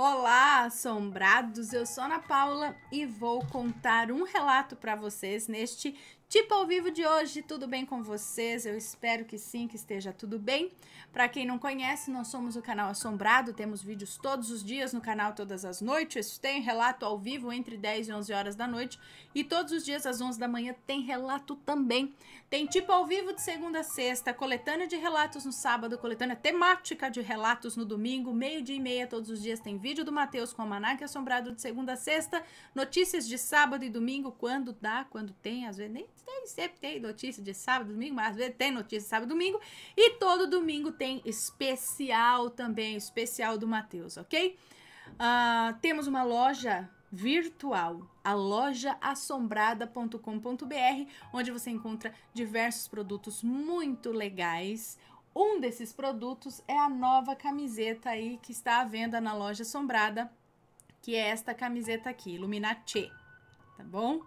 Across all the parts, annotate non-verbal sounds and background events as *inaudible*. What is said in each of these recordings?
Olá, assombrados! Eu sou Ana Paula e vou contar um relato para vocês neste Tipo ao vivo de hoje, tudo bem com vocês? Eu espero que sim, que esteja tudo bem. Para quem não conhece, nós somos o canal Assombrado, temos vídeos todos os dias no canal todas as noites. Tem relato ao vivo entre 10 e 11 horas da noite e todos os dias às 11 da manhã tem relato também. Tem tipo ao vivo de segunda a sexta, coletânea de relatos no sábado, coletânea temática de relatos no domingo, meio-dia e meia todos os dias tem vídeo do Matheus com o Manac Assombrado de segunda a sexta, notícias de sábado e domingo quando dá, quando tem, às vezes nem tem, sempre tem notícia de sábado, domingo, mas às vezes tem notícia de sábado, domingo. E todo domingo tem especial também, especial do Matheus, ok? Uh, temos uma loja virtual, a lojaassombrada.com.br, onde você encontra diversos produtos muito legais. Um desses produtos é a nova camiseta aí que está à venda na loja Assombrada, que é esta camiseta aqui, Illuminati, tá bom?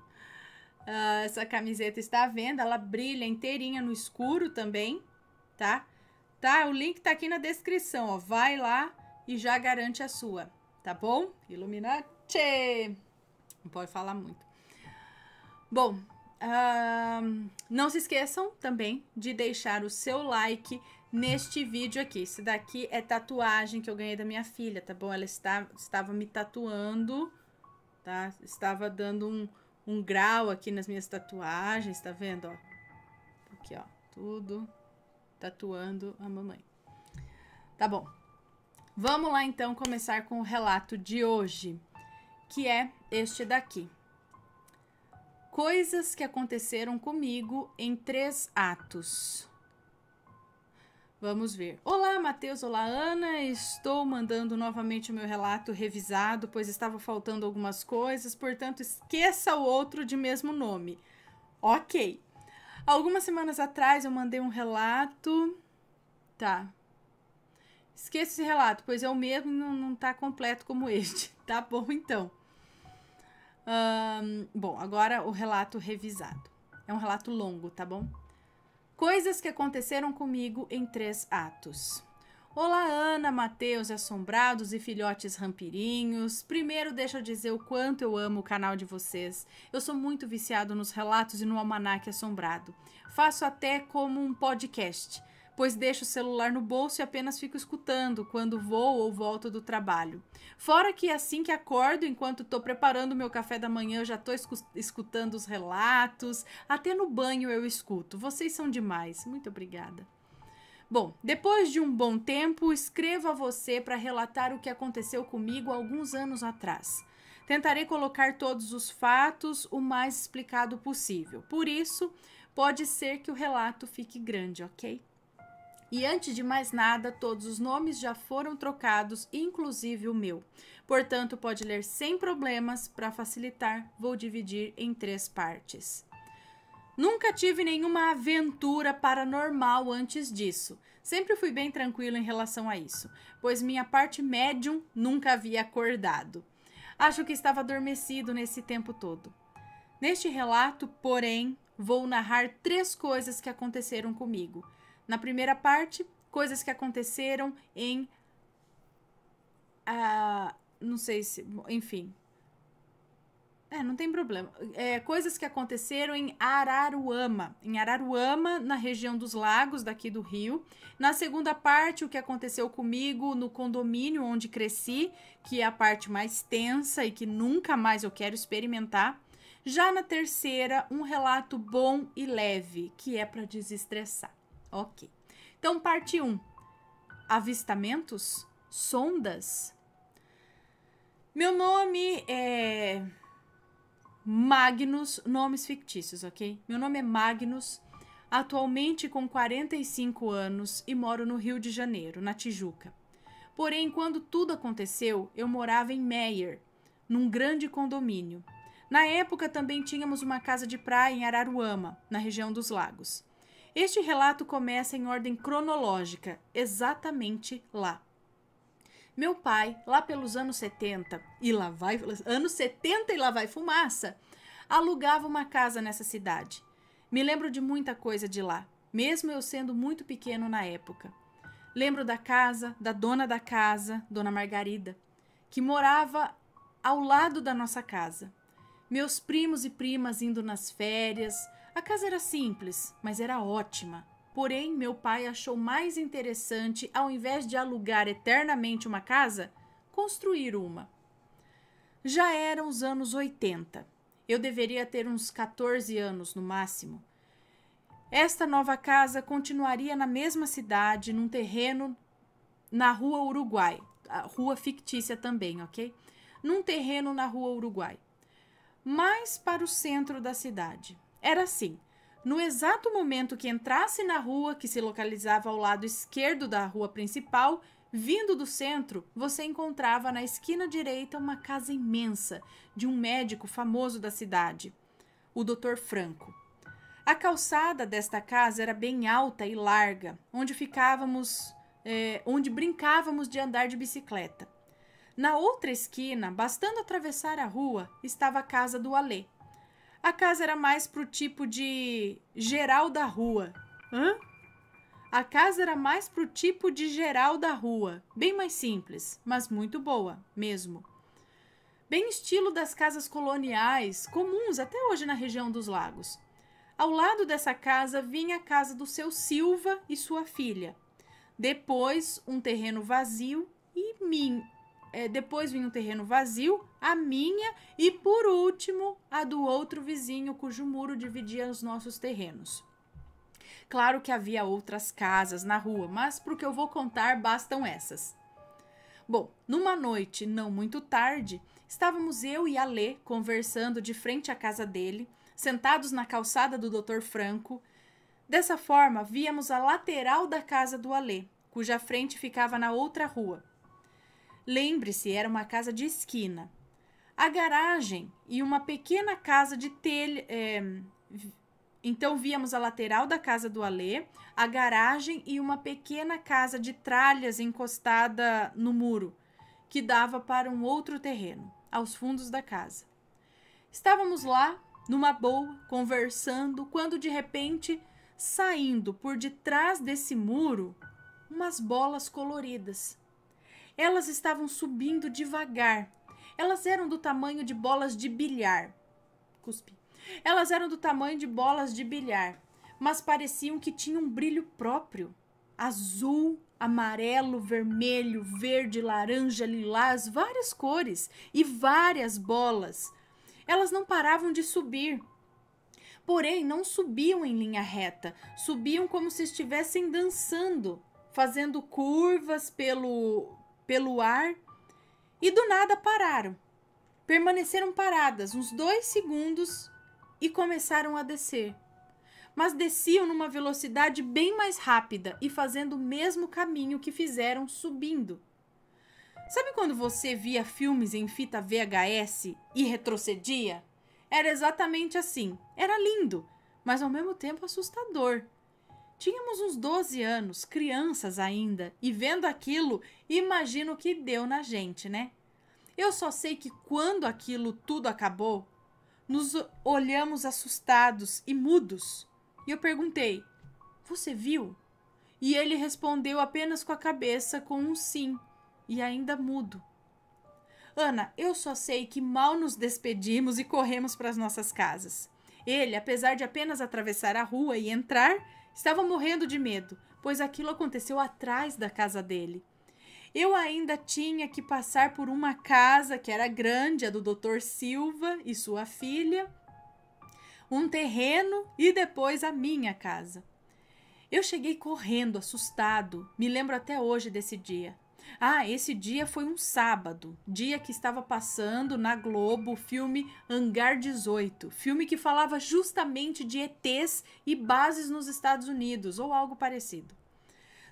Uh, essa camiseta está à venda, ela brilha inteirinha no escuro também, tá? Tá, o link tá aqui na descrição, ó. Vai lá e já garante a sua, tá bom? Iluminate! Não pode falar muito. Bom, uh, não se esqueçam também de deixar o seu like neste vídeo aqui. Esse daqui é tatuagem que eu ganhei da minha filha, tá bom? Ela está, estava me tatuando, tá? Estava dando um um grau aqui nas minhas tatuagens, tá vendo, ó? Aqui, ó, tudo tatuando a mamãe. Tá bom. Vamos lá então começar com o relato de hoje, que é este daqui. Coisas que aconteceram comigo em três atos. Vamos ver. Olá, Matheus. Olá, Ana. Estou mandando novamente o meu relato revisado, pois estava faltando algumas coisas, portanto, esqueça o outro de mesmo nome. Ok. Algumas semanas atrás eu mandei um relato. Tá. Esqueça esse relato, pois é o mesmo e não, não tá completo como este. *laughs* Tá bom, então. bom, agora o relato revisado. É um relato longo, tá bom? Coisas que aconteceram comigo em três atos. Olá, Ana, Mateus, Assombrados e Filhotes Rampirinhos. Primeiro, deixa eu dizer o quanto eu amo o canal de vocês. Eu sou muito viciado nos relatos e no almanaque assombrado. Faço até como um podcast pois deixo o celular no bolso e apenas fico escutando quando vou ou volto do trabalho. Fora que é assim que acordo, enquanto estou preparando meu café da manhã, eu já estou escutando os relatos, até no banho eu escuto. Vocês são demais. Muito obrigada. Bom, depois de um bom tempo, escrevo a você para relatar o que aconteceu comigo alguns anos atrás. Tentarei colocar todos os fatos o mais explicado possível. Por isso, pode ser que o relato fique grande, ok? E antes de mais nada, todos os nomes já foram trocados, inclusive o meu. Portanto, pode ler sem problemas. Para facilitar, vou dividir em três partes. Nunca tive nenhuma aventura paranormal antes disso. Sempre fui bem tranquilo em relação a isso, pois minha parte médium nunca havia acordado. Acho que estava adormecido nesse tempo todo. Neste relato, porém, vou narrar três coisas que aconteceram comigo na primeira parte, coisas que aconteceram em. Ah, não sei se. Enfim. É, não tem problema. É, coisas que aconteceram em Araruama. Em Araruama, na região dos lagos daqui do Rio. Na segunda parte, o que aconteceu comigo no condomínio onde cresci, que é a parte mais tensa e que nunca mais eu quero experimentar. Já na terceira, um relato bom e leve, que é para desestressar. Ok. Então, parte 1. Avistamentos? Sondas? Meu nome é. Magnus, nomes fictícios, ok? Meu nome é Magnus, atualmente com 45 anos e moro no Rio de Janeiro, na Tijuca. Porém, quando tudo aconteceu, eu morava em Meyer, num grande condomínio. Na época também tínhamos uma casa de praia em Araruama, na região dos Lagos. Este relato começa em ordem cronológica, exatamente lá. Meu pai, lá pelos anos 70, e lá vai anos 70 e lá vai fumaça, alugava uma casa nessa cidade. Me lembro de muita coisa de lá, mesmo eu sendo muito pequeno na época. Lembro da casa, da dona da casa, Dona Margarida, que morava ao lado da nossa casa. Meus primos e primas indo nas férias, a casa era simples, mas era ótima. Porém, meu pai achou mais interessante, ao invés de alugar eternamente uma casa, construir uma. Já eram os anos 80. Eu deveria ter uns 14 anos no máximo. Esta nova casa continuaria na mesma cidade, num terreno na Rua Uruguai, rua fictícia também, ok? Num terreno na Rua Uruguai, mais para o centro da cidade. Era assim: no exato momento que entrasse na rua que se localizava ao lado esquerdo da rua principal, vindo do centro, você encontrava na esquina direita uma casa imensa de um médico famoso da cidade, o Dr. Franco. A calçada desta casa era bem alta e larga, onde ficávamos, eh, onde brincávamos de andar de bicicleta. Na outra esquina, bastando atravessar a rua, estava a casa do Alê, a casa era mais pro tipo de geral da rua. Hã? A casa era mais pro tipo de geral da rua, bem mais simples, mas muito boa, mesmo. Bem estilo das casas coloniais, comuns até hoje na região dos lagos. Ao lado dessa casa vinha a casa do seu Silva e sua filha. Depois, um terreno vazio e, min é, depois vinha um terreno vazio, a minha e por último a do outro vizinho cujo muro dividia os nossos terrenos. Claro que havia outras casas na rua, mas para o que eu vou contar bastam essas. Bom, numa noite não muito tarde, estávamos eu e a Lê conversando de frente à casa dele, sentados na calçada do Dr. Franco. Dessa forma, víamos a lateral da casa do Alê, cuja frente ficava na outra rua. Lembre-se, era uma casa de esquina. A garagem e uma pequena casa de telha. É, então víamos a lateral da casa do Alê, a garagem e uma pequena casa de tralhas encostada no muro, que dava para um outro terreno, aos fundos da casa. Estávamos lá, numa boa, conversando, quando de repente, saindo por detrás desse muro, umas bolas coloridas elas estavam subindo devagar. Elas eram do tamanho de bolas de bilhar. Cuspi. Elas eram do tamanho de bolas de bilhar, mas pareciam que tinham um brilho próprio. Azul, amarelo, vermelho, verde, laranja, lilás, várias cores e várias bolas. Elas não paravam de subir. Porém, não subiam em linha reta, subiam como se estivessem dançando, fazendo curvas pelo pelo ar e do nada pararam. Permaneceram paradas uns dois segundos e começaram a descer. Mas desciam numa velocidade bem mais rápida e fazendo o mesmo caminho que fizeram subindo. Sabe quando você via filmes em fita VHS e retrocedia? Era exatamente assim. Era lindo, mas ao mesmo tempo assustador. Tínhamos uns 12 anos, crianças ainda, e vendo aquilo, imagino que deu na gente, né? Eu só sei que quando aquilo tudo acabou, nos olhamos assustados e mudos. E eu perguntei: Você viu? E ele respondeu apenas com a cabeça com um sim, e ainda mudo. Ana, eu só sei que mal nos despedimos e corremos para as nossas casas. Ele, apesar de apenas atravessar a rua e entrar, Estava morrendo de medo, pois aquilo aconteceu atrás da casa dele. Eu ainda tinha que passar por uma casa que era grande, a do Dr. Silva e sua filha, um terreno e depois a minha casa. Eu cheguei correndo, assustado. Me lembro até hoje desse dia. Ah, esse dia foi um sábado, dia que estava passando na Globo o filme Hangar 18, filme que falava justamente de ETs e bases nos Estados Unidos ou algo parecido.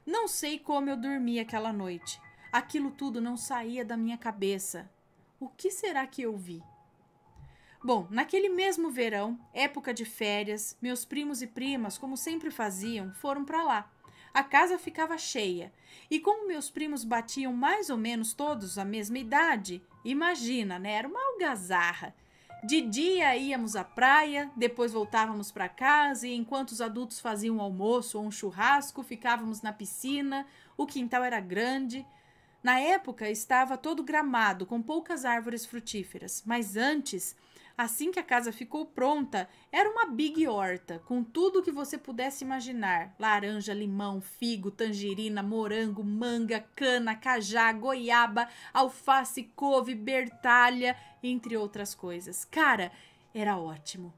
Não sei como eu dormi aquela noite. Aquilo tudo não saía da minha cabeça. O que será que eu vi? Bom, naquele mesmo verão, época de férias, meus primos e primas, como sempre faziam, foram para lá. A casa ficava cheia, e como meus primos batiam mais ou menos todos a mesma idade, imagina, né? Era uma algazarra. De dia íamos à praia, depois voltávamos para casa e enquanto os adultos faziam um almoço ou um churrasco, ficávamos na piscina. O quintal era grande. Na época estava todo gramado, com poucas árvores frutíferas, mas antes Assim que a casa ficou pronta, era uma big horta, com tudo o que você pudesse imaginar: laranja, limão, figo, tangerina, morango, manga, cana, cajá, goiaba, alface, couve, bertalha, entre outras coisas. Cara, era ótimo.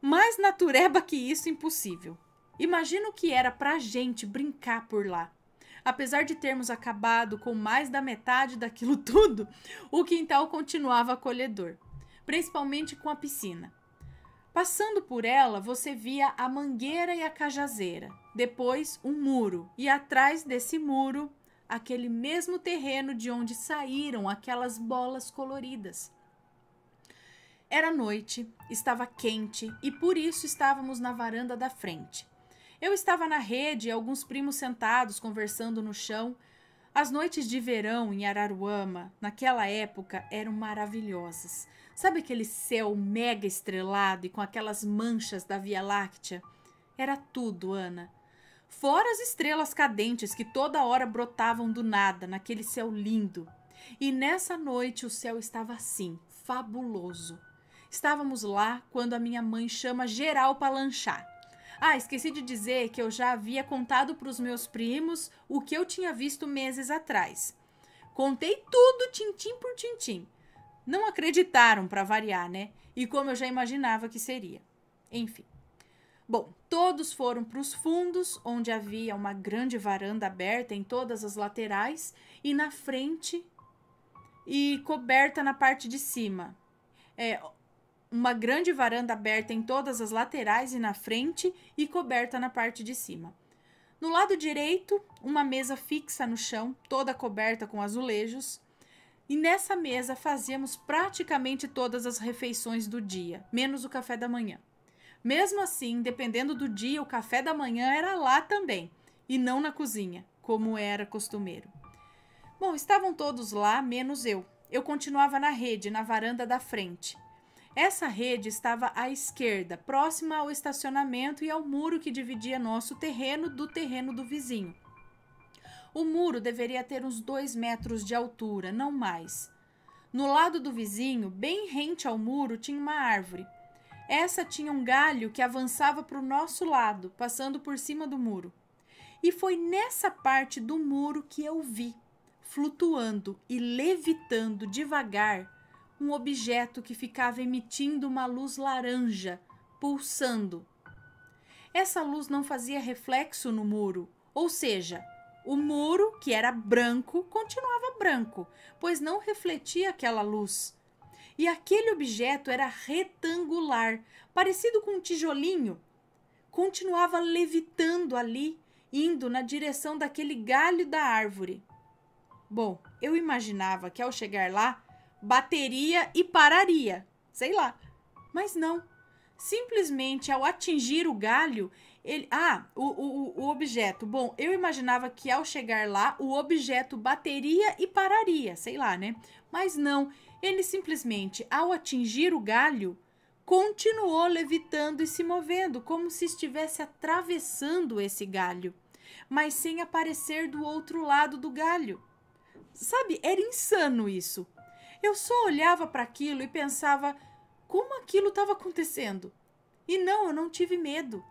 Mais natureba que isso, impossível. Imagino que era pra gente brincar por lá. Apesar de termos acabado com mais da metade daquilo *laughs* tudo, o quintal continuava acolhedor principalmente com a piscina. Passando por ela, você via a mangueira e a cajazeira, depois um muro, e atrás desse muro, aquele mesmo terreno de onde saíram aquelas bolas coloridas. Era noite, estava quente e por isso estávamos na varanda da frente. Eu estava na rede e alguns primos sentados conversando no chão as noites de verão em Araruama, naquela época, eram maravilhosas. Sabe aquele céu mega estrelado e com aquelas manchas da Via Láctea? Era tudo, Ana. Fora as estrelas cadentes que toda hora brotavam do nada naquele céu lindo. E nessa noite o céu estava assim, fabuloso. Estávamos lá quando a minha mãe chama geral para lanchar. Ah, esqueci de dizer que eu já havia contado para os meus primos o que eu tinha visto meses atrás. Contei tudo, tintim por tintim. Não acreditaram, para variar, né? E como eu já imaginava que seria. Enfim. Bom, todos foram para os fundos, onde havia uma grande varanda aberta em todas as laterais e na frente e coberta na parte de cima. É, uma grande varanda aberta em todas as laterais e na frente e coberta na parte de cima. No lado direito, uma mesa fixa no chão, toda coberta com azulejos. E nessa mesa fazíamos praticamente todas as refeições do dia, menos o café da manhã. Mesmo assim, dependendo do dia, o café da manhã era lá também, e não na cozinha, como era costumeiro. Bom, estavam todos lá, menos eu. Eu continuava na rede, na varanda da frente. Essa rede estava à esquerda, próxima ao estacionamento e ao muro que dividia nosso terreno do terreno do vizinho. O muro deveria ter uns dois metros de altura, não mais. No lado do vizinho, bem rente ao muro, tinha uma árvore. Essa tinha um galho que avançava para o nosso lado, passando por cima do muro. E foi nessa parte do muro que eu vi, flutuando e levitando devagar, um objeto que ficava emitindo uma luz laranja, pulsando. Essa luz não fazia reflexo no muro, ou seja, o muro, que era branco, continuava branco, pois não refletia aquela luz. E aquele objeto era retangular, parecido com um tijolinho. Continuava levitando ali, indo na direção daquele galho da árvore. Bom, eu imaginava que ao chegar lá bateria e pararia. Sei lá. Mas não. Simplesmente ao atingir o galho, ele. Ah, o, o, o objeto. Bom, eu imaginava que ao chegar lá, o objeto bateria e pararia. Sei lá, né? Mas não. Ele simplesmente, ao atingir o galho, continuou levitando e se movendo, como se estivesse atravessando esse galho, mas sem aparecer do outro lado do galho. Sabe, era insano isso. Eu só olhava para aquilo e pensava como aquilo estava acontecendo. E não, eu não tive medo.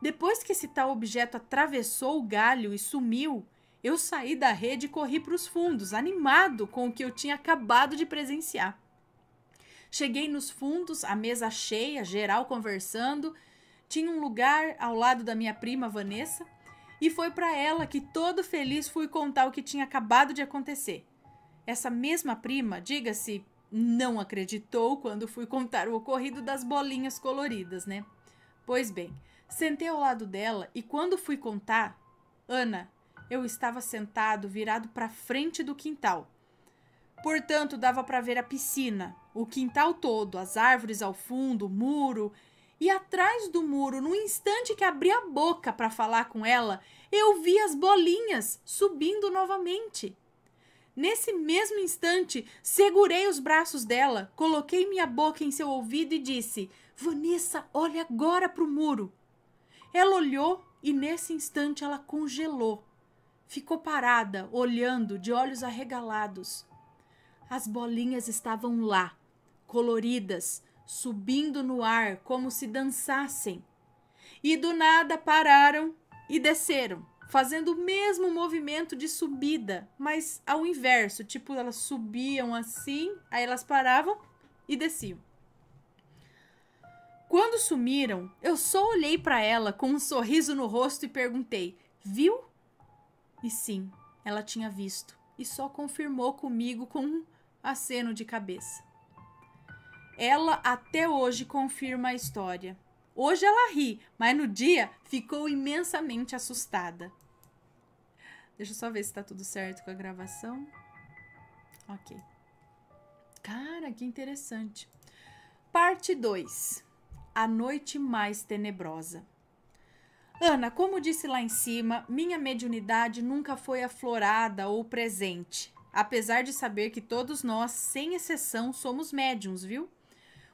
Depois que esse tal objeto atravessou o galho e sumiu, eu saí da rede e corri para os fundos, animado com o que eu tinha acabado de presenciar. Cheguei nos fundos, a mesa cheia, geral conversando. Tinha um lugar ao lado da minha prima Vanessa, e foi para ela que todo feliz fui contar o que tinha acabado de acontecer. Essa mesma prima, diga-se, não acreditou quando fui contar o ocorrido das bolinhas coloridas, né? Pois bem, sentei ao lado dela e quando fui contar, Ana, eu estava sentado virado para frente do quintal. Portanto, dava para ver a piscina, o quintal todo, as árvores ao fundo, o muro. E atrás do muro, no instante que abri a boca para falar com ela, eu vi as bolinhas subindo novamente. Nesse mesmo instante, segurei os braços dela, coloquei minha boca em seu ouvido e disse: Vanessa, olha agora para o muro. Ela olhou e nesse instante ela congelou. Ficou parada, olhando, de olhos arregalados. As bolinhas estavam lá, coloridas, subindo no ar como se dançassem. E do nada pararam e desceram fazendo o mesmo movimento de subida, mas ao inverso, tipo elas subiam assim, aí elas paravam e desciam. Quando sumiram, eu só olhei para ela com um sorriso no rosto e perguntei: "Viu?" E sim, ela tinha visto e só confirmou comigo com um aceno de cabeça. Ela até hoje confirma a história. Hoje ela ri, mas no dia ficou imensamente assustada. Deixa eu só ver se tá tudo certo com a gravação. Ok. Cara, que interessante. Parte 2. A noite mais tenebrosa. Ana, como disse lá em cima, minha mediunidade nunca foi aflorada ou presente, apesar de saber que todos nós, sem exceção, somos médiums, viu?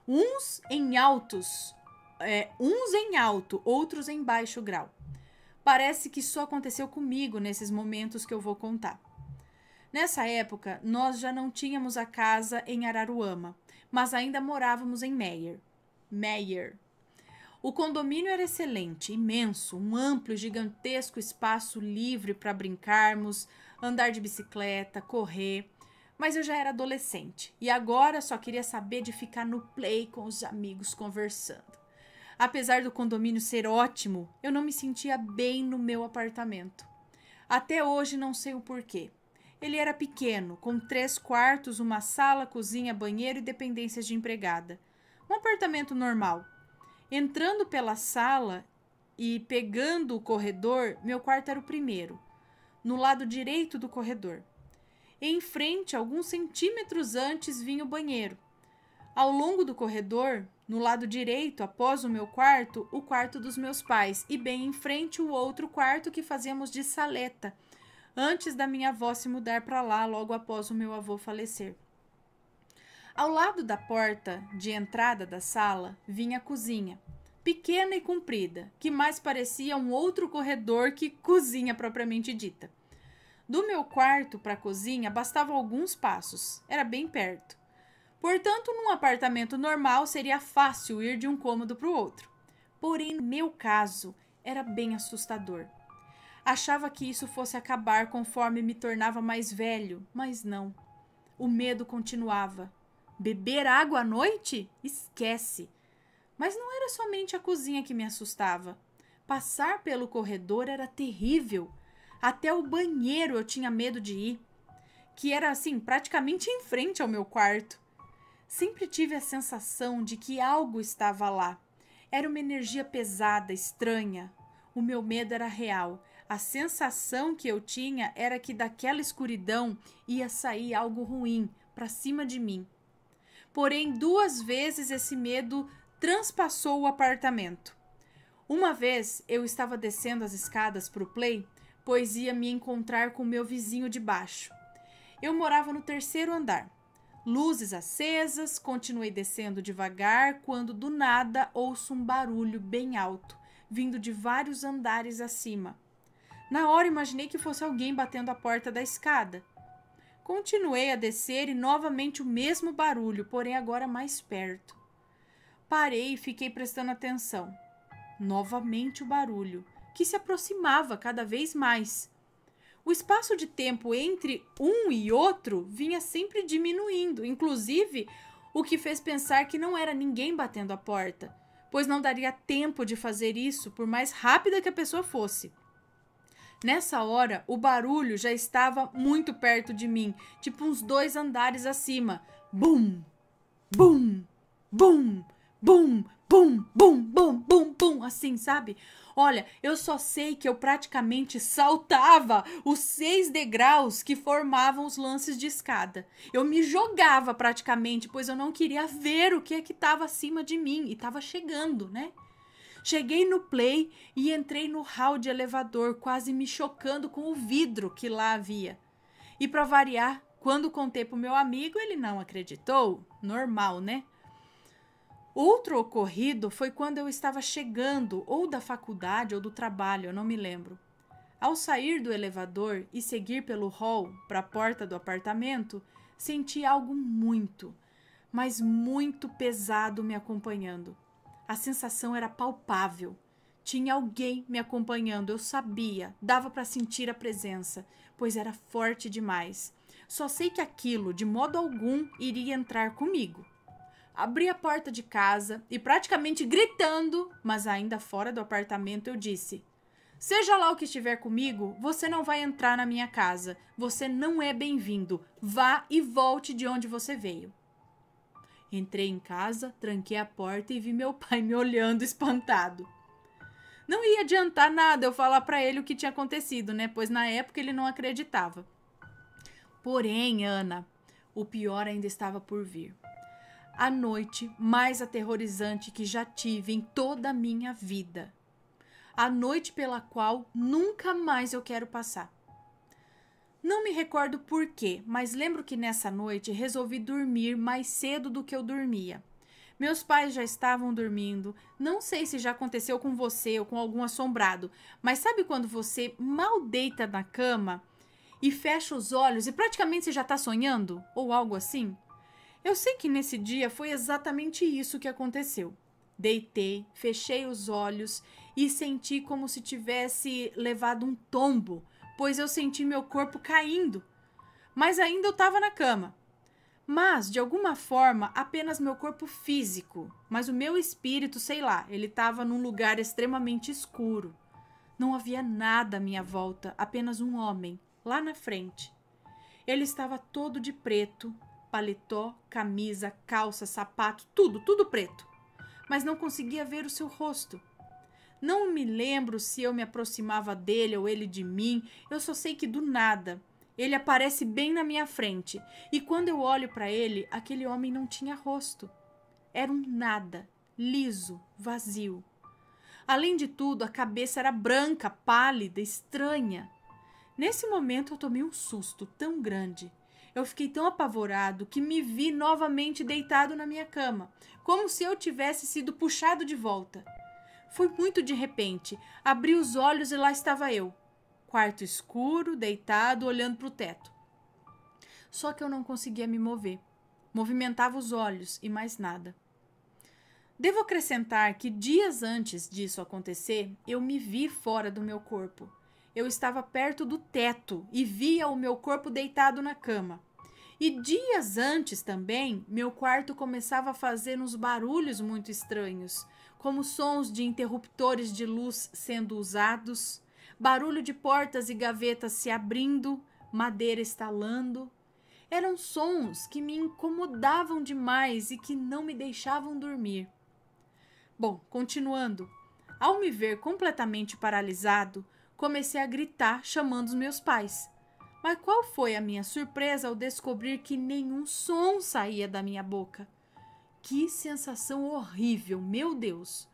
Uns em altos, é, uns em alto, outros em baixo grau. Parece que só aconteceu comigo nesses momentos que eu vou contar. Nessa época, nós já não tínhamos a casa em Araruama, mas ainda morávamos em Meyer. Meyer. O condomínio era excelente, imenso, um amplo e gigantesco espaço livre para brincarmos, andar de bicicleta, correr. Mas eu já era adolescente e agora só queria saber de ficar no play com os amigos conversando. Apesar do condomínio ser ótimo, eu não me sentia bem no meu apartamento. Até hoje não sei o porquê. Ele era pequeno, com três quartos, uma sala, cozinha, banheiro e dependências de empregada. Um apartamento normal. Entrando pela sala e pegando o corredor, meu quarto era o primeiro, no lado direito do corredor. Em frente, alguns centímetros antes, vinha o banheiro. Ao longo do corredor, no lado direito, após o meu quarto, o quarto dos meus pais, e bem em frente o outro quarto que fazíamos de saleta, antes da minha avó se mudar para lá logo após o meu avô falecer. Ao lado da porta de entrada da sala vinha a cozinha, pequena e comprida, que mais parecia um outro corredor que cozinha propriamente dita. Do meu quarto para a cozinha bastavam alguns passos, era bem perto. Portanto, num apartamento normal seria fácil ir de um cômodo para o outro. Porém, no meu caso, era bem assustador. Achava que isso fosse acabar conforme me tornava mais velho, mas não. O medo continuava. Beber água à noite? Esquece! Mas não era somente a cozinha que me assustava. Passar pelo corredor era terrível. Até o banheiro eu tinha medo de ir, que era assim, praticamente em frente ao meu quarto. Sempre tive a sensação de que algo estava lá. Era uma energia pesada, estranha. O meu medo era real. A sensação que eu tinha era que daquela escuridão ia sair algo ruim para cima de mim. Porém, duas vezes esse medo transpassou o apartamento. Uma vez eu estava descendo as escadas para o play, pois ia me encontrar com meu vizinho de baixo. Eu morava no terceiro andar. Luzes acesas, continuei descendo devagar quando do nada ouço um barulho bem alto, vindo de vários andares acima. Na hora imaginei que fosse alguém batendo a porta da escada. Continuei a descer e novamente o mesmo barulho, porém agora mais perto. Parei e fiquei prestando atenção. Novamente o barulho, que se aproximava cada vez mais o espaço de tempo entre um e outro vinha sempre diminuindo, inclusive o que fez pensar que não era ninguém batendo a porta, pois não daria tempo de fazer isso, por mais rápida que a pessoa fosse. Nessa hora, o barulho já estava muito perto de mim, tipo uns dois andares acima. Bum! Bum! Bum! Bum! Bum! Bum! Bum! Bum! Assim, sabe? Olha, eu só sei que eu praticamente saltava os seis degraus que formavam os lances de escada. Eu me jogava praticamente, pois eu não queria ver o que é que estava acima de mim e estava chegando, né? Cheguei no play e entrei no hall de elevador, quase me chocando com o vidro que lá havia. E para variar, quando contei pro meu amigo, ele não acreditou. Normal, né? Outro ocorrido foi quando eu estava chegando, ou da faculdade ou do trabalho, eu não me lembro. Ao sair do elevador e seguir pelo hall para a porta do apartamento, senti algo muito, mas muito pesado me acompanhando. A sensação era palpável. Tinha alguém me acompanhando, eu sabia, dava para sentir a presença, pois era forte demais. Só sei que aquilo, de modo algum, iria entrar comigo abri a porta de casa e, praticamente gritando, mas ainda fora do apartamento, eu disse: Seja lá o que estiver comigo, você não vai entrar na minha casa. Você não é bem-vindo. Vá e volte de onde você veio. Entrei em casa, tranquei a porta e vi meu pai me olhando espantado. Não ia adiantar nada eu falar para ele o que tinha acontecido, né? Pois na época ele não acreditava. Porém, Ana, o pior ainda estava por vir a noite mais aterrorizante que já tive em toda a minha vida. A noite pela qual nunca mais eu quero passar. Não me recordo por quê, mas lembro que nessa noite resolvi dormir mais cedo do que eu dormia. Meus pais já estavam dormindo. Não sei se já aconteceu com você ou com algum assombrado, mas sabe quando você mal deita na cama e fecha os olhos e praticamente você já está sonhando? Ou algo assim? Eu sei que nesse dia foi exatamente isso que aconteceu. Deitei, fechei os olhos e senti como se tivesse levado um tombo, pois eu senti meu corpo caindo. Mas ainda eu estava na cama. Mas, de alguma forma, apenas meu corpo físico, mas o meu espírito, sei lá, ele estava num lugar extremamente escuro. Não havia nada à minha volta, apenas um homem, lá na frente. Ele estava todo de preto, Paletó, camisa, calça, sapato, tudo, tudo preto. Mas não conseguia ver o seu rosto. Não me lembro se eu me aproximava dele ou ele de mim, eu só sei que do nada ele aparece bem na minha frente. E quando eu olho para ele, aquele homem não tinha rosto. Era um nada, liso, vazio. Além de tudo, a cabeça era branca, pálida, estranha. Nesse momento eu tomei um susto tão grande eu fiquei tão apavorado que me vi novamente deitado na minha cama, como se eu tivesse sido puxado de volta. Foi muito de repente. Abri os olhos e lá estava eu, quarto escuro, deitado, olhando para o teto. Só que eu não conseguia me mover. Movimentava os olhos e mais nada. Devo acrescentar que dias antes disso acontecer, eu me vi fora do meu corpo eu estava perto do teto e via o meu corpo deitado na cama. E dias antes também, meu quarto começava a fazer uns barulhos muito estranhos, como sons de interruptores de luz sendo usados, barulho de portas e gavetas se abrindo, madeira estalando. Eram sons que me incomodavam demais e que não me deixavam dormir. Bom, continuando. Ao me ver completamente paralisado, comecei a gritar chamando os meus pais. Mas qual foi a minha surpresa ao descobrir que nenhum som saía da minha boca? Que sensação horrível, meu Deus!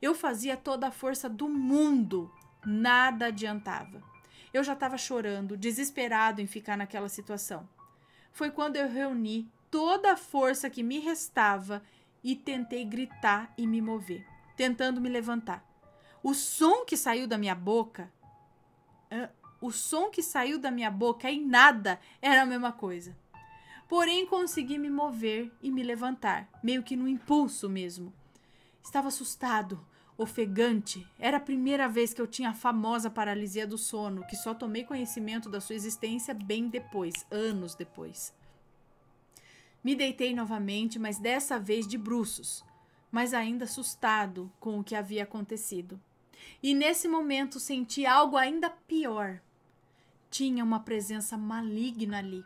Eu fazia toda a força do mundo, nada adiantava. Eu já estava chorando, desesperado em ficar naquela situação. Foi quando eu reuni toda a força que me restava e tentei gritar e me mover, tentando me levantar. O som que saiu da minha boca é, o som que saiu da minha boca em nada era a mesma coisa. Porém, consegui me mover e me levantar, meio que no impulso mesmo. Estava assustado, ofegante. Era a primeira vez que eu tinha a famosa paralisia do sono, que só tomei conhecimento da sua existência bem depois, anos depois. Me deitei novamente, mas dessa vez de bruços, mas ainda assustado com o que havia acontecido. E nesse momento senti algo ainda pior. Tinha uma presença maligna ali.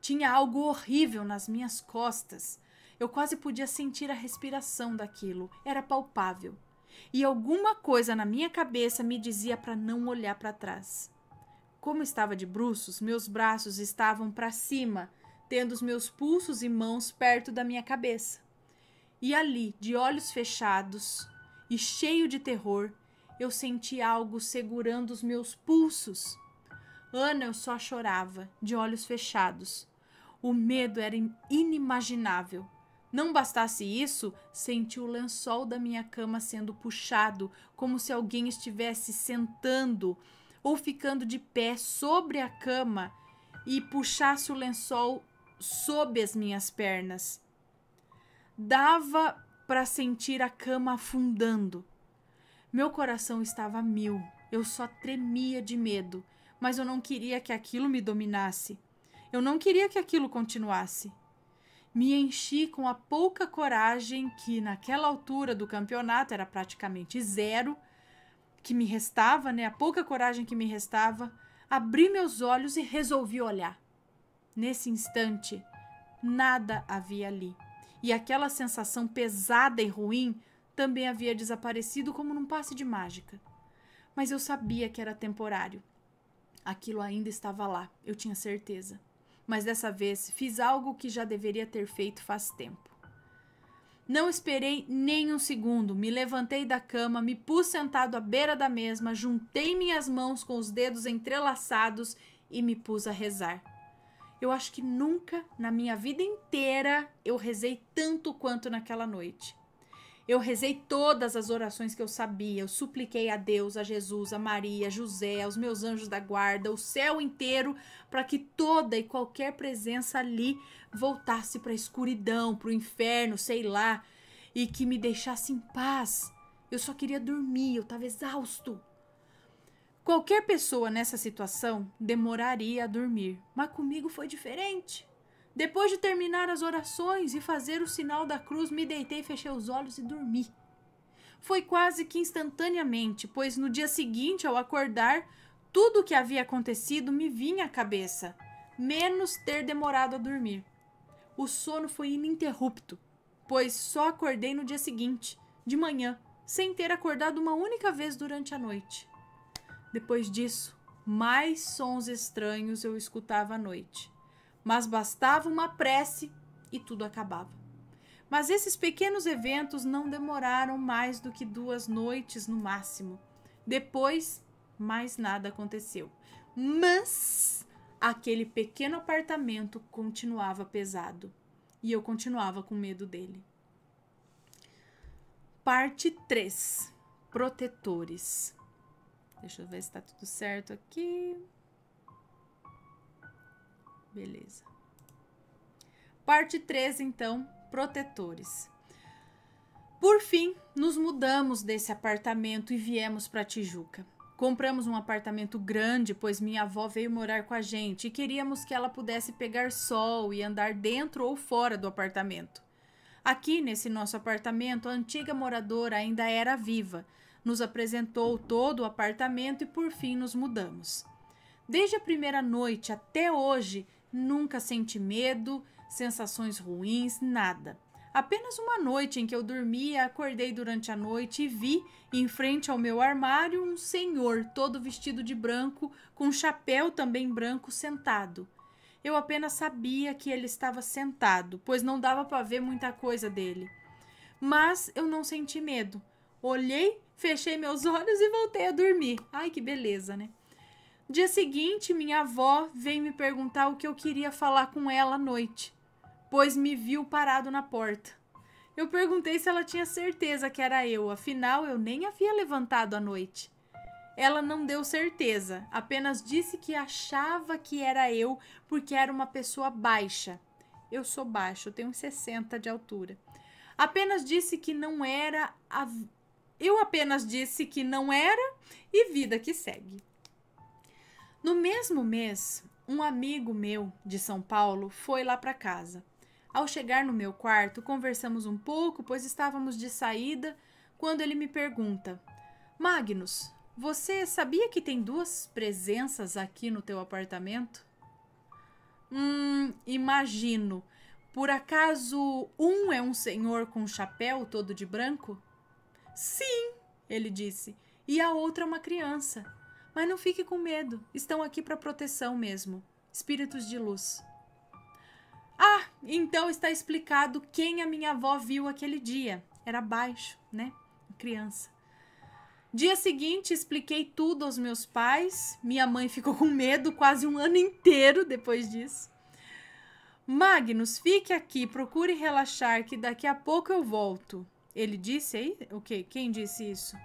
Tinha algo horrível nas minhas costas. Eu quase podia sentir a respiração daquilo. Era palpável. E alguma coisa na minha cabeça me dizia para não olhar para trás. Como estava de bruços, meus braços estavam para cima, tendo os meus pulsos e mãos perto da minha cabeça. E ali, de olhos fechados e cheio de terror, eu senti algo segurando os meus pulsos. Ana, eu só chorava, de olhos fechados. O medo era inimaginável. Não bastasse isso, senti o lençol da minha cama sendo puxado, como se alguém estivesse sentando ou ficando de pé sobre a cama e puxasse o lençol sob as minhas pernas. Dava para sentir a cama afundando. Meu coração estava mil, eu só tremia de medo, mas eu não queria que aquilo me dominasse. Eu não queria que aquilo continuasse. Me enchi com a pouca coragem que, naquela altura do campeonato, era praticamente zero, que me restava, né? A pouca coragem que me restava, abri meus olhos e resolvi olhar. Nesse instante, nada havia ali. E aquela sensação pesada e ruim também havia desaparecido como num passe de mágica. Mas eu sabia que era temporário. Aquilo ainda estava lá, eu tinha certeza. Mas dessa vez fiz algo que já deveria ter feito faz tempo. Não esperei nem um segundo, me levantei da cama, me pus sentado à beira da mesma, juntei minhas mãos com os dedos entrelaçados e me pus a rezar. Eu acho que nunca na minha vida inteira eu rezei tanto quanto naquela noite. Eu rezei todas as orações que eu sabia, eu supliquei a Deus, a Jesus, a Maria, a José, aos meus anjos da guarda, o céu inteiro, para que toda e qualquer presença ali voltasse para a escuridão, para o inferno, sei lá, e que me deixasse em paz. Eu só queria dormir, eu estava exausto. Qualquer pessoa nessa situação demoraria a dormir, mas comigo foi diferente. Depois de terminar as orações e fazer o sinal da cruz, me deitei, fechei os olhos e dormi. Foi quase que instantaneamente, pois no dia seguinte, ao acordar, tudo o que havia acontecido me vinha à cabeça, menos ter demorado a dormir. O sono foi ininterrupto, pois só acordei no dia seguinte, de manhã, sem ter acordado uma única vez durante a noite. Depois disso, mais sons estranhos eu escutava à noite mas bastava uma prece e tudo acabava. Mas esses pequenos eventos não demoraram mais do que duas noites no máximo. Depois, mais nada aconteceu. Mas aquele pequeno apartamento continuava pesado e eu continuava com medo dele. Parte 3: Protetores. Deixa eu ver se está tudo certo aqui. Beleza. Parte 3, então, protetores. Por fim, nos mudamos desse apartamento e viemos para Tijuca. Compramos um apartamento grande, pois minha avó veio morar com a gente e queríamos que ela pudesse pegar sol e andar dentro ou fora do apartamento. Aqui nesse nosso apartamento, a antiga moradora ainda era viva, nos apresentou todo o apartamento e por fim nos mudamos. Desde a primeira noite até hoje, Nunca senti medo, sensações ruins, nada. Apenas uma noite em que eu dormia, acordei durante a noite e vi, em frente ao meu armário, um senhor todo vestido de branco, com um chapéu também branco, sentado. Eu apenas sabia que ele estava sentado, pois não dava para ver muita coisa dele. Mas eu não senti medo. Olhei, fechei meus *laughs* olhos e voltei a dormir. Ai que beleza, né? Dia seguinte, minha avó veio me perguntar o que eu queria falar com ela à noite, pois me viu parado na porta. Eu perguntei se ela tinha certeza que era eu, afinal eu nem havia levantado à noite. Ela não deu certeza, apenas disse que achava que era eu porque era uma pessoa baixa. Eu sou baixo, eu tenho 60 de altura. Apenas disse que não era. A... Eu apenas disse que não era e vida que segue. No mesmo mês, um amigo meu de São Paulo foi lá para casa. Ao chegar no meu quarto, conversamos um pouco, pois estávamos de saída, quando ele me pergunta: Magnus, você sabia que tem duas presenças aqui no teu apartamento? Hum, imagino. Por acaso um é um senhor com um chapéu todo de branco? Sim, ele disse, e a outra é uma criança. Mas não fique com medo, estão aqui para proteção mesmo espíritos de luz. Ah, então está explicado quem a minha avó viu aquele dia. Era baixo, né? Criança. Dia seguinte, expliquei tudo aos meus pais. Minha mãe ficou com medo quase um ano inteiro depois disso. Magnus, fique aqui, procure relaxar, que daqui a pouco eu volto. Ele disse aí? O quê? Quem disse isso?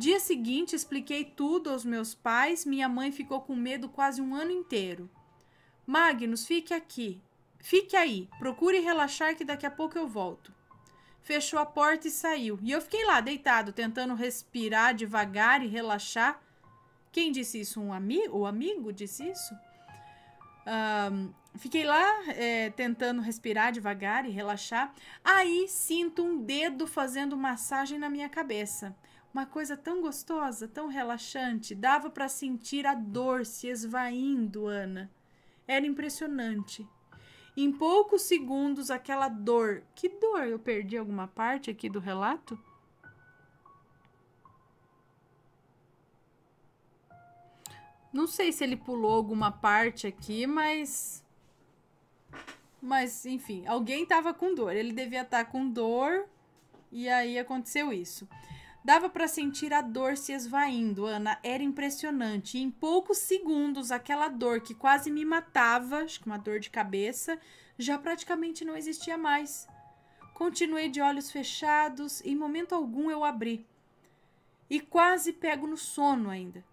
Dia seguinte, expliquei tudo aos meus pais. Minha mãe ficou com medo quase um ano inteiro. Magnus, fique aqui. Fique aí. Procure relaxar que daqui a pouco eu volto. Fechou a porta e saiu. E eu fiquei lá, deitado, tentando respirar devagar e relaxar. Quem disse isso? Um amigo? O amigo disse isso? Um, fiquei lá é, tentando respirar devagar e relaxar. Aí sinto um dedo fazendo massagem na minha cabeça. Uma coisa tão gostosa, tão relaxante, dava para sentir a dor se esvaindo, Ana. Era impressionante. Em poucos segundos, aquela dor. Que dor? Eu perdi alguma parte aqui do relato? Não sei se ele pulou alguma parte aqui, mas. Mas, enfim, alguém estava com dor. Ele devia estar tá com dor. E aí aconteceu isso. Dava para sentir a dor se esvaindo, Ana. Era impressionante. em poucos segundos, aquela dor que quase me matava, acho que uma dor de cabeça, já praticamente não existia mais. Continuei de olhos fechados, e em momento algum eu abri. E quase pego no sono ainda.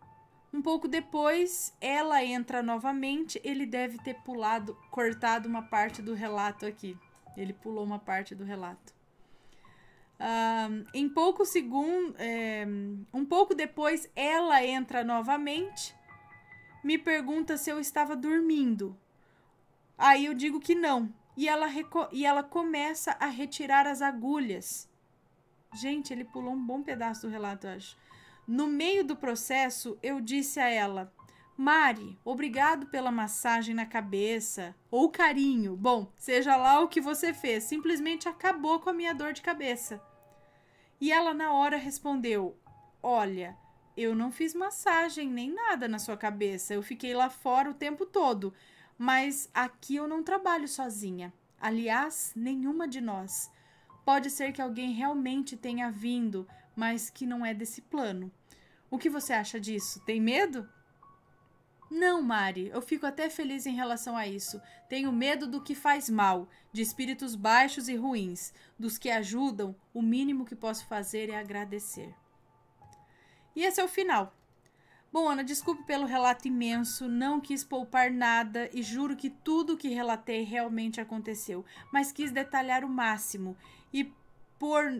Um pouco depois, ela entra novamente. Ele deve ter pulado, cortado uma parte do relato aqui. Ele pulou uma parte do relato. Um, em poucos segundos, um, eh, um pouco depois, ela entra novamente, me pergunta se eu estava dormindo. Aí eu digo que não. E ela, e ela começa a retirar as agulhas. Gente, ele pulou um bom pedaço do relato, eu acho. No meio do processo, eu disse a ela: Mari, obrigado pela massagem na cabeça ou carinho. Bom, seja lá o que você fez, simplesmente acabou com a minha dor de cabeça. E ela na hora respondeu: Olha, eu não fiz massagem nem nada na sua cabeça. Eu fiquei lá fora o tempo todo, mas aqui eu não trabalho sozinha. Aliás, nenhuma de nós. Pode ser que alguém realmente tenha vindo, mas que não é desse plano. O que você acha disso? Tem medo? Não, Mari, eu fico até feliz em relação a isso. Tenho medo do que faz mal, de espíritos baixos e ruins. Dos que ajudam, o mínimo que posso fazer é agradecer. E esse é o final. Bom, Ana, desculpe pelo relato imenso, não quis poupar nada e juro que tudo o que relatei realmente aconteceu, mas quis detalhar o máximo e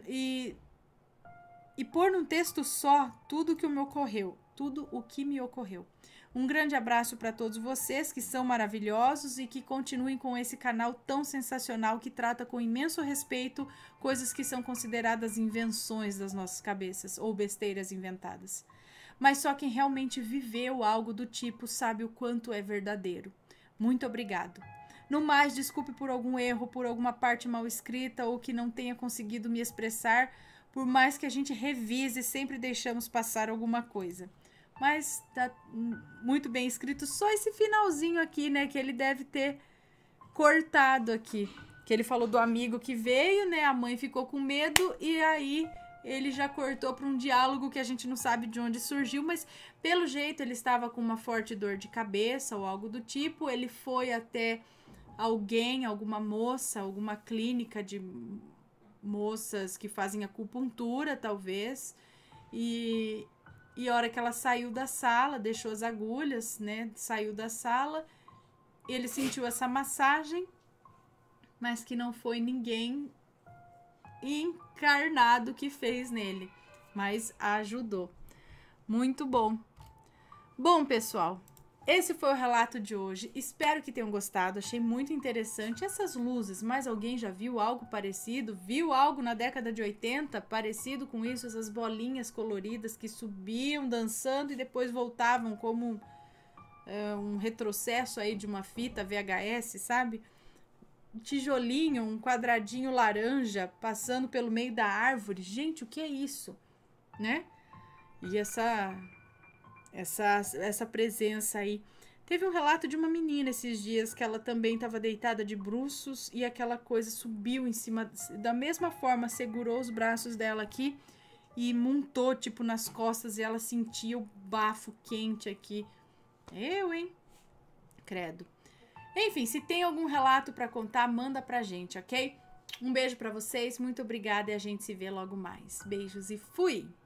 e, e pôr num texto só tudo o que me ocorreu, tudo o que me ocorreu. Um grande abraço para todos vocês que são maravilhosos e que continuem com esse canal tão sensacional que trata com imenso respeito coisas que são consideradas invenções das nossas cabeças ou besteiras inventadas. Mas só quem realmente viveu algo do tipo sabe o quanto é verdadeiro. Muito obrigado. No mais, desculpe por algum erro, por alguma parte mal escrita ou que não tenha conseguido me expressar. Por mais que a gente revise, sempre deixamos passar alguma coisa. Mas tá muito bem escrito só esse finalzinho aqui, né? Que ele deve ter cortado aqui. Que ele falou do amigo que veio, né? A mãe ficou com medo e aí ele já cortou para um diálogo que a gente não sabe de onde surgiu, mas pelo jeito ele estava com uma forte dor de cabeça ou algo do tipo. Ele foi até alguém, alguma moça, alguma clínica de moças que fazem acupuntura, talvez. E, e a hora que ela saiu da sala, deixou as agulhas, né? Saiu da sala, ele sentiu essa massagem, mas que não foi ninguém encarnado que fez nele, mas ajudou. Muito bom. Bom, pessoal, esse foi o relato de hoje. Espero que tenham gostado. Achei muito interessante essas luzes. Mas alguém já viu algo parecido? Viu algo na década de 80 parecido com isso? Essas bolinhas coloridas que subiam dançando e depois voltavam como uh, um retrocesso aí de uma fita VHS, sabe? Tijolinho, um quadradinho laranja passando pelo meio da árvore. Gente, o que é isso? Né? E essa essa, essa presença aí. Teve um relato de uma menina esses dias que ela também estava deitada de bruços e aquela coisa subiu em cima, da mesma forma, segurou os braços dela aqui e montou, tipo, nas costas e ela sentia o bafo quente aqui. Eu, hein? Credo. Enfim, se tem algum relato para contar, manda pra gente, ok? Um beijo para vocês, muito obrigada e a gente se vê logo mais. Beijos e fui!